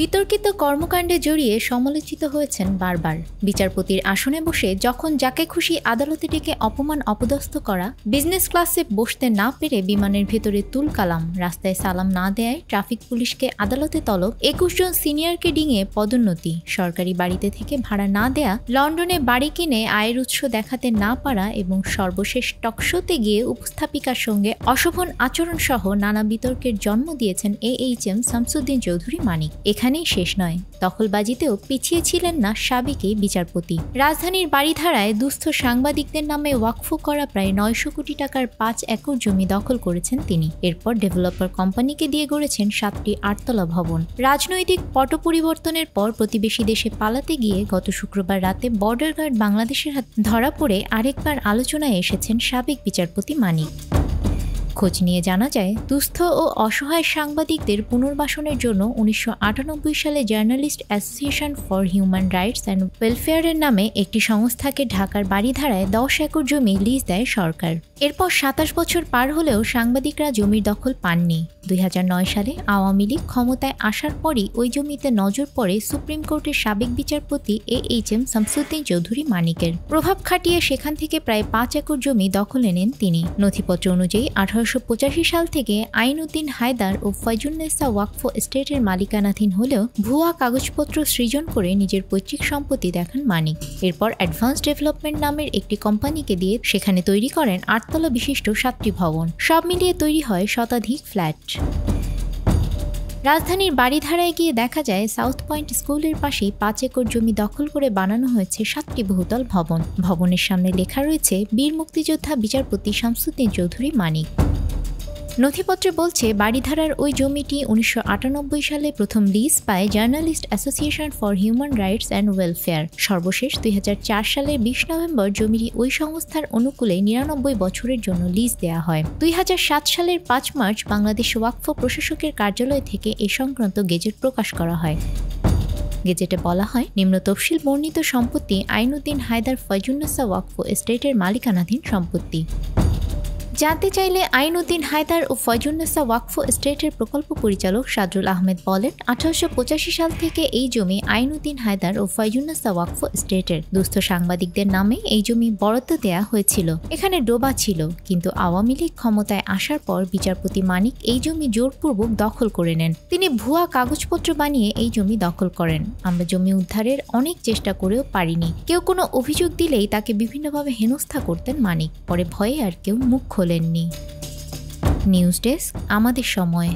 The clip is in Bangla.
বিতর্কিত কর্মকাণ্ডে জড়িয়ে সমালোচিত হয়েছেন বারবার বিচারপতির আসনে বসে যখন যাকে খুশি আদালতে ডেকে অপমান অপদস্থ করা বিজনেস ক্লাসে বসতে না পেরে বিমানের ভেতরে তুল কালাম রাস্তায় সালাম না দেয় ট্রাফিক পুলিশকে আদালতে তলব একুশ জন সিনিয়রকে ডিঙে পদোন্নতি সরকারি বাড়িতে থেকে ভাড়া না দেয়া লন্ডনে বাড়ি কিনে আয়ের উৎস দেখাতে না পারা এবং সর্বশেষ টকশোতে গিয়ে উপস্থাপিকার সঙ্গে অশোভন আচরণ সহ নানা বিতর্কের জন্ম দিয়েছেন A H M Shamsuddin Chowdhury Manik এখানে এখানেই শেষ নয় দখলবাজিতেও পিছিয়ে ছিলেন না সাবেকে বিচারপতি রাজধানীর বাড়িধারায় দুস্থ সাংবাদিকদের নামে ওয়াকফু করা প্রায় নয়শো কোটি টাকার পাঁচ একর জমি দখল করেছেন তিনি এরপর ডেভেলপার কোম্পানিকে দিয়ে গড়েছেন সাতটি আটতলা ভবন রাজনৈতিক পট পরিবর্তনের পর প্রতিবেশী দেশে পালাতে গিয়ে গত শুক্রবার রাতে বর্ডার গার্ড বাংলাদেশের হাত ধরা পড়ে আরেকবার আলোচনায় এসেছেন সাবেক বিচারপতি মানিক খোঁজ নিয়ে জানা যায় দুস্থ ও অসহায় সাংবাদিকদের পুনর্বাসনের জন্য উনিশশো সালে journalist association for human rights and ওয়েলফেয়ারের নামে একটি সংস্থাকে ঢাকার বাড়িধারায় দশ একর জমি লিজ দেয় সরকার এরপর সাতাশ বছর পার হলেও সাংবাদিকরা জমির দখল পাননি দুই সালে আওয়ামী লীগ ক্ষমতায় আসার পরই ওই জমিতে নজর পড়ে সুপ্রিম কোর্টের সাবেক বিচারপতি A H M Shamsuddin Chowdhury মানিকের প্রভাব খাটিয়ে সেখান থেকে প্রায় পাঁচ একর জমি দখলে নেন তিনি নথিপত্র অনুযায়ী আঠারো উনিশশো সাল থেকে আইনউদ্দিন হায়দার ও ফয়জুন্নেসা ওয়াকফ এস্টেটের মালিকানাধীন হলেও ভুয়া কাগজপত্র সৃজন করে নিজের পৈতৃক সম্পত্তি দেখান মানিক এরপর অ্যাডভান্স ডেভেলপমেন্ট নামের একটি কোম্পানিকে দিয়ে সেখানে তৈরি করেন আটতলা বিশিষ্ট সাতটি ভবন সব মিলিয়ে তৈরি হয় শতাধিক ফ্ল্যাট রাজধানীর বাড়িধারায় গিয়ে দেখা যায় সাউথ পয়েন্ট স্কুলের পাশেই পাঁচ একর জমি দখল করে বানানো হয়েছে সাতটি বহুতল ভবন ভবনের সামনে লেখা রয়েছে বীর মুক্তিযোদ্ধা বিচারপতি শামসুদ্দিন চৌধুরী মানিক নথিপত্রে বলছে বাড়িধারার ওই জমিটি উনিশশো সালে প্রথম লিজ পায় journalist association for human rights and welfare সর্বশেষ দুই সালের বিশ নভেম্বর জমিটি ওই সংস্থার অনুকূলে নিরানব্বই বছরের জন্য লিজ দেওয়া হয় দুই সালের পাঁচ মার্চ বাংলাদেশ ওয়াকফ প্রশাসকের কার্যালয় থেকে এ সংক্রান্ত গেজেট প্রকাশ করা হয় গেজেটে বলা হয় নিম্ন তফসিল বর্ণিত সম্পত্তি আইনুদ্দিন হায়দার ফয়জুন্নেসা ওয়াকফ এস্টেটের মালিকানাধীন সম্পত্তি জানতে চাইলে আইনউদ্দিন হায়দার ও ফয়জুন্নেসা ওয়াকফ স্টেটের প্রকল্প পরিচালক সাদরুল আহমেদ বলেন আঠারোশো সাল থেকে এই জমি আইনউদ্দিন হায়দার ও ফয়জুন্নেসা ওয়াকফ স্টেটের দুস্থ সাংবাদিকদের নামে এই জমি বরাদ্দ দেয়া হয়েছিল এখানে ডোবা ছিল কিন্তু আওয়ামী লীগ ক্ষমতায় আসার পর বিচারপতি মানিক এই জমি জোরপূর্বক দখল করে নেন তিনি ভুয়া কাগজপত্র বানিয়ে এই জমি দখল করেন আমরা জমি উদ্ধারের অনেক চেষ্টা করেও পারিনি কেউ কোনো অভিযোগ দিলেই তাকে বিভিন্নভাবে হেনস্থা করতেন মানিক পরে ভয়ে আর কেউ মুখ খোল বলেননি নিউজ ডেস্ক আমাদের সময়